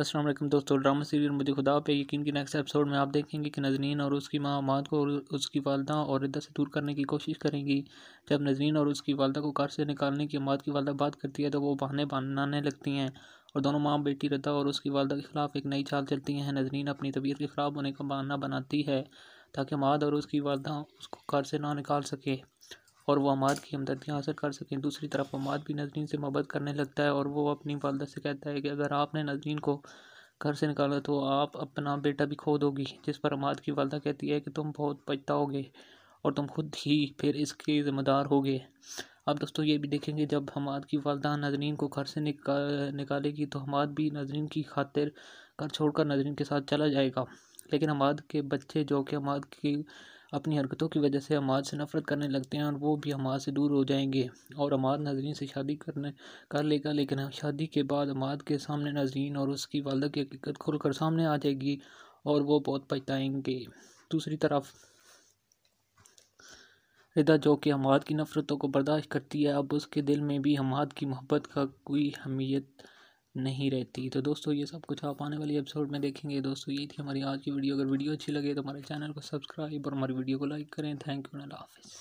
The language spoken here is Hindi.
असल दोस्तों ड्रामा सीरियल मुझे खुदा पे यकीन की नेक्स्ट एपिसोड में आप देखेंगे कि नजरीन और उसकी माँ माद को और उसकी वालदा और इधर से दूर करने की कोशिश करेंगी जब नजरीन और उसकी वालदा को घर से निकालने की माद की वालदा बात करती है तो वो बहाने बनाने लगती हैं और दोनों माँ बेटी रद्दा और उसकी वालदा के ख़िलाफ़ एक नई चाल चलती हैं नजरीन अपनी तबीयत के ख़राब होने का बहाना बनाती है ताकि माद और उसकी वालदा उसको घर से ना निकाल सके और वह अमाद की हमदर्दियाँ हासिल कर सकें दूसरी तरफ अमाद भी नजरन से मोहब्बत करने लगता है और वो अपनी वालदा से कहता है कि अगर आपने नजरन को घर से निकाला तो आप अपना बेटा भी खो दोगी जिस पर अमाद की वालदा कहती है कि तुम बहुत पछताओगे और तुम खुद ही फिर इसके ज़िम्मेदार होगे अब दोस्तों ये भी देखेंगे जब हमाद की वालदा नजरन को घर से निका निकालेगी तो हमाद भी नजरन की खातिर घर छोड़कर नजरन के साथ चला जाएगा लेकिन हमाद के बच्चे जो कि हमाद की अपनी हरकतों की वजह से हमाद से नफ़रत करने लगते हैं और वो भी हमाद से दूर हो जाएंगे और अमाद नाजरीन से शादी करने कर लेगा लेकिन शादी के बाद अमाद के सामने नाजरीन और उसकी वालदा की हकीकत खुल कर सामने आ जाएगी और वो बहुत पछताएँगे दूसरी तरफ रिदा जो कि हमाद की नफ़रतों को बर्दाश्त करती है अब उसके दिल में भी हमाद की मोहब्बत का कोई अहमियत नहीं रहती तो दोस्तों ये सब कुछ आप आने वाली एपिसोड में देखेंगे दोस्तों ये थी हमारी आज की वीडियो अगर वीडियो अच्छी लगे तो हमारे चैनल को सब्सक्राइब और हमारी वीडियो को लाइक करें थैंक यू अल्लाह हाफिज़